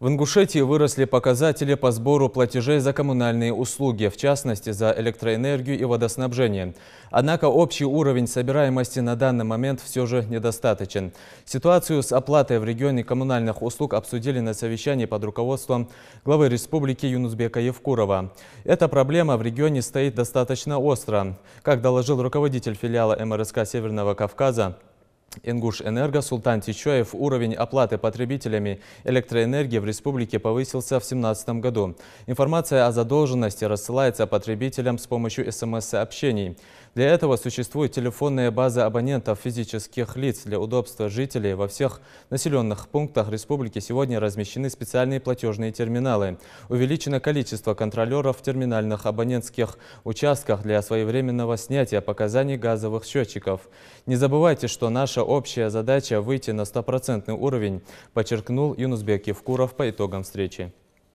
В Ингушетии выросли показатели по сбору платежей за коммунальные услуги, в частности, за электроэнергию и водоснабжение. Однако общий уровень собираемости на данный момент все же недостаточен. Ситуацию с оплатой в регионе коммунальных услуг обсудили на совещании под руководством главы республики Юнусбека Евкурова. Эта проблема в регионе стоит достаточно остро. Как доложил руководитель филиала МРСК Северного Кавказа, Ингуш-Энерго Султан Тичуев уровень оплаты потребителями электроэнергии в республике повысился в 2017 году. Информация о задолженности рассылается потребителям с помощью СМС-сообщений. Для этого существует телефонная база абонентов физических лиц. Для удобства жителей во всех населенных пунктах республики сегодня размещены специальные платежные терминалы. Увеличено количество контролеров в терминальных абонентских участках для своевременного снятия показаний газовых счетчиков. Не забывайте, что наша наша общая задача выйти на стопроцентный уровень, подчеркнул Юнусбек Евкуров по итогам встречи.